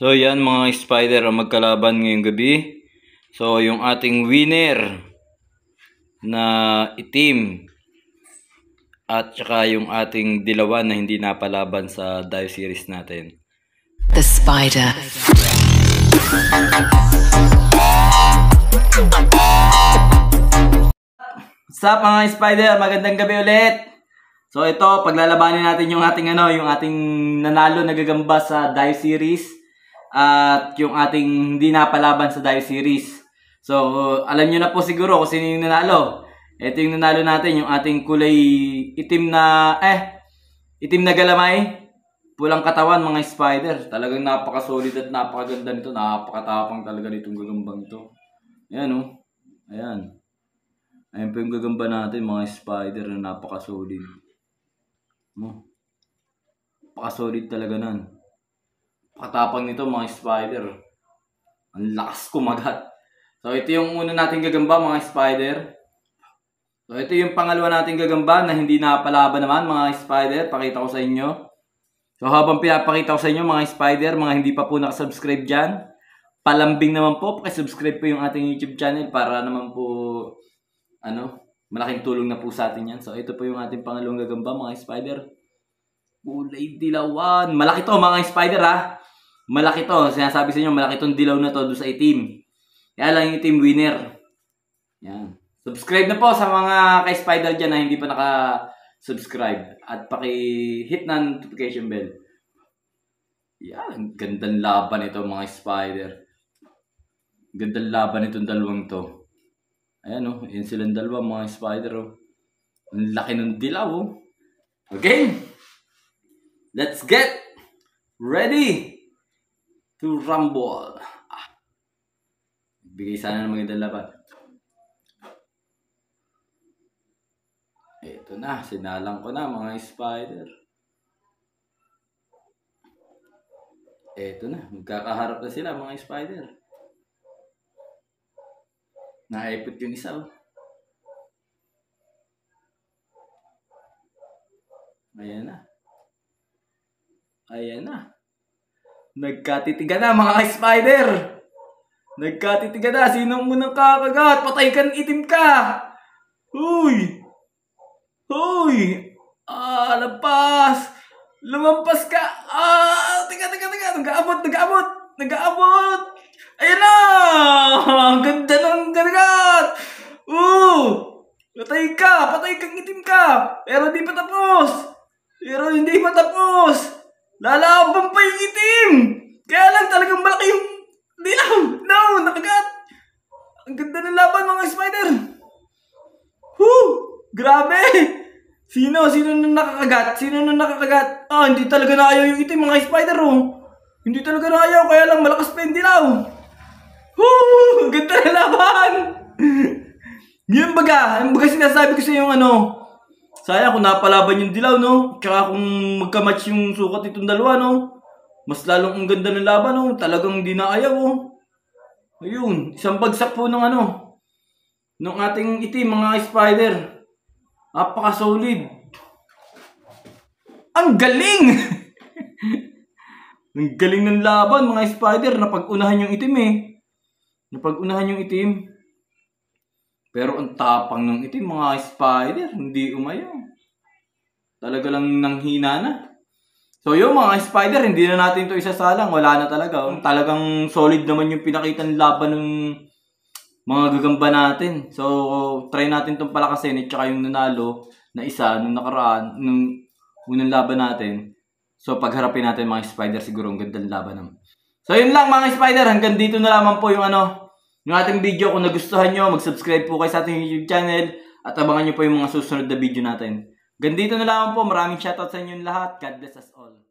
So yan mga spider ang magkalaban ngayong gabi. So yung ating winner na itim at saka yung ating dilawan na hindi napalaban sa dive series natin. The Spider. What's mga spider? Magandang gabi ulit! So ito, paglalabanin natin yung ating ano, yung ating nanalo nagagamba sa dive series at yung ating hindi napalaban sa Dive Series. So, alam nyo na po siguro kung sino yung nanalo. Ito yung nanalo natin, yung ating kulay itim na, eh, itim na galamay. Pulang katawan, mga spider. Talagang napaka-solid at napakaganda nito. Napakatapang talaga nitong gagambang to. Ayan, oh. Ayan. Ayan po yung gagamba natin, mga spider na napaka-solid. Oh. Napaka-solid talaga nan. Patapang nito mga spider. Ang lakas kumagat. So ito yung una nating gagamba mga spider. So ito yung pangalawa nating gagamba na hindi napalaban naman mga spider. Pakita ko sa inyo. So habang pinapakita ko sa inyo mga spider, mga hindi pa po nakasubscribe dyan, palambing naman po, subscribe po yung ating YouTube channel para naman po, ano, malaking tulong na po sa atin yan. So ito po yung ating pangalawang gagamba mga spider. Kulay dilawan. Malaki to mga spider ha. Malaki to. Sinasabi sa inyo, malaki tong dilaw na to doon sa itim. Kaya lang yung team winner. Yan. Subscribe na po sa mga ka Spider dyan na hindi pa naka-subscribe. At paki-hit na notification bell. Yan. Gandang laban ito mga Spider. Gandang laban itong dalawang to. Ayan o. Oh, yan silang dalawa mga Spider o. Oh. Ang laki ng dilaw o. Oh. Okay. Let's get ready to rumble. Ah. Bigay sana ng magandang laban. Ito na, sinalang ko na mga spider. Ito na, magkakaharap na sila mga spider. Naipot yung isa. Oh. Ayan na. Ayan na. Nagkatitigan na mga spider Nagkatitigan na! Sino ang unang kakagat? Patay ka ng itim ka! Uy! Uy! Ah, lampas! Lumampas ka! Ah! Tiga, tiga, tiga! Nag-aabot! Nag-aabot! Nag-aabot! Ayan na! Ang ganda ng kakagat! Ooh! Patay ka! Patay kang itim ka! Pero di pa tapos! Pero hindi pa tapos! Lalabang pa yung itim! Kaya lang talagang malaki yung dilaw! No! Nakagat! Ang ganda ng laban mga spider! Whew! Grabe! Sino? Sino nang nakakagat? Sino nang nakakagat? Ah, hindi talaga naayaw yung itim mga spider oh! Hindi talaga naayaw kaya lang malakas pa yung dilaw! Whew! Ang ganda ng laban! Yun baga! Yung baga sinasabi ko sa yung ano, Sayang kung napalaban yung dilaw, no? Tsaka kung magkamatch yung sukat itong dalawa, no? Mas lalong ang ganda ng laban, no? Talagang hindi na ayaw, oh. Ayun, isang bagsak po ng ano, ng ating itim, mga spider. Napaka-solid. Ang galing! ang galing ng laban, mga spider. Napag-unahan yung itim, eh. Napag-unahan yung itim. Pero ang tapang ng itim, mga spider, hindi umayo. Talaga lang nanghina na. So yung mga spider, hindi na natin to isasalang. Wala na talaga. Talagang solid naman yung pinakita ng laban ng mga gagamba natin. So, try natin itong palakasin at saka yung nanalo na isa nung nakaraan, nung unang laban natin. So, pagharapin natin mga spider, siguro ang ganda ng laban naman. So, yun lang mga spider. Hanggang dito na lamang po yung ano, yung ating video. Kung nagustuhan nyo, mag-subscribe po kayo sa ating YouTube channel at abangan nyo po yung mga susunod na video natin. Gandito na lang po. Maraming shoutout sa inyo lahat. God bless us all.